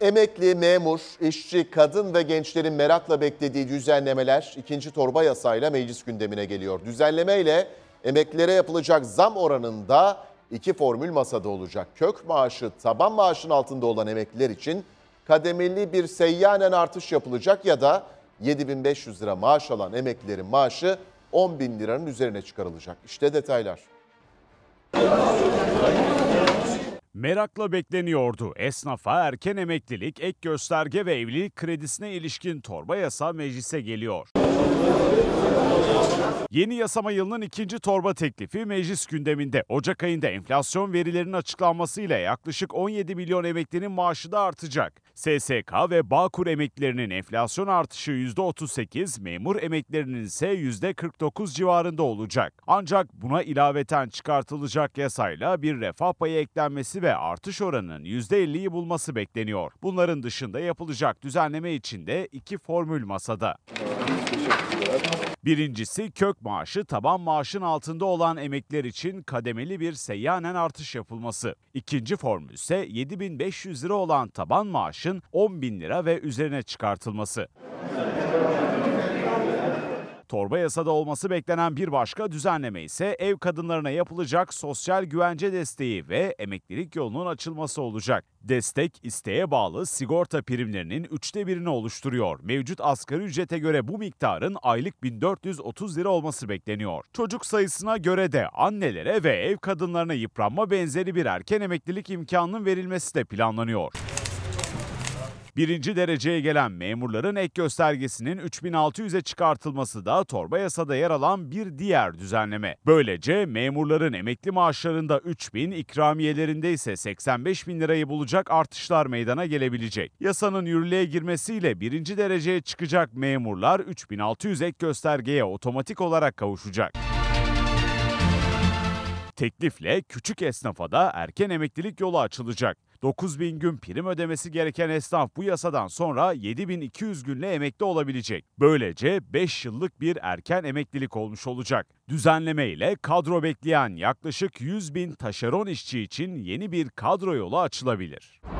Emekli, memur, işçi, kadın ve gençlerin merakla beklediği düzenlemeler ikinci torba yasayla meclis gündemine geliyor. Düzenlemeyle emeklilere yapılacak zam oranında iki formül masada olacak. Kök maaşı taban maaşın altında olan emekliler için kademeli bir seyyanen artış yapılacak ya da 7500 lira maaş alan emeklilerin maaşı 10 bin liranın üzerine çıkarılacak. İşte detaylar. Merakla bekleniyordu. Esnafa erken emeklilik, ek gösterge ve evlilik kredisine ilişkin torba yasa meclise geliyor. Yeni yasama yılının ikinci torba teklifi meclis gündeminde. Ocak ayında enflasyon verilerinin açıklanmasıyla yaklaşık 17 milyon emeklinin maaşı da artacak. SSK ve Bağkur emeklilerinin enflasyon artışı %38, memur emeklerinin ise %49 civarında olacak. Ancak buna ilaveten çıkartılacak yasayla bir refah payı eklenmesi ve ve artış oranının %50'yi bulması bekleniyor. Bunların dışında yapılacak düzenleme için de iki formül masada. Birincisi kök maaşı taban maaşın altında olan emekler için kademeli bir seyyanen artış yapılması. İkinci formül ise 7500 lira olan taban maaşın 10 bin lira ve üzerine çıkartılması. Torba yasada olması beklenen bir başka düzenleme ise ev kadınlarına yapılacak sosyal güvence desteği ve emeklilik yolunun açılması olacak. Destek isteğe bağlı sigorta primlerinin üçte birini oluşturuyor. Mevcut asgari ücrete göre bu miktarın aylık 1430 lira olması bekleniyor. Çocuk sayısına göre de annelere ve ev kadınlarına yıpranma benzeri bir erken emeklilik imkanının verilmesi de planlanıyor. Birinci dereceye gelen memurların ek göstergesinin 3600'e çıkartılması da torba yasada yer alan bir diğer düzenleme. Böylece memurların emekli maaşlarında 3000, ikramiyelerinde ise 85 bin lirayı bulacak artışlar meydana gelebilecek. Yasanın yürürlüğe girmesiyle birinci dereceye çıkacak memurlar 3600 ek göstergeye otomatik olarak kavuşacak teklifle küçük esnafa da erken emeklilik yolu açılacak. 9.000 gün prim ödemesi gereken esnaf bu yasadan sonra 7200 günle emekli olabilecek. Böylece 5 yıllık bir erken emeklilik olmuş olacak. Düzenleme ile kadro bekleyen yaklaşık 100 bin taşeron işçi için yeni bir kadro yolu açılabilir.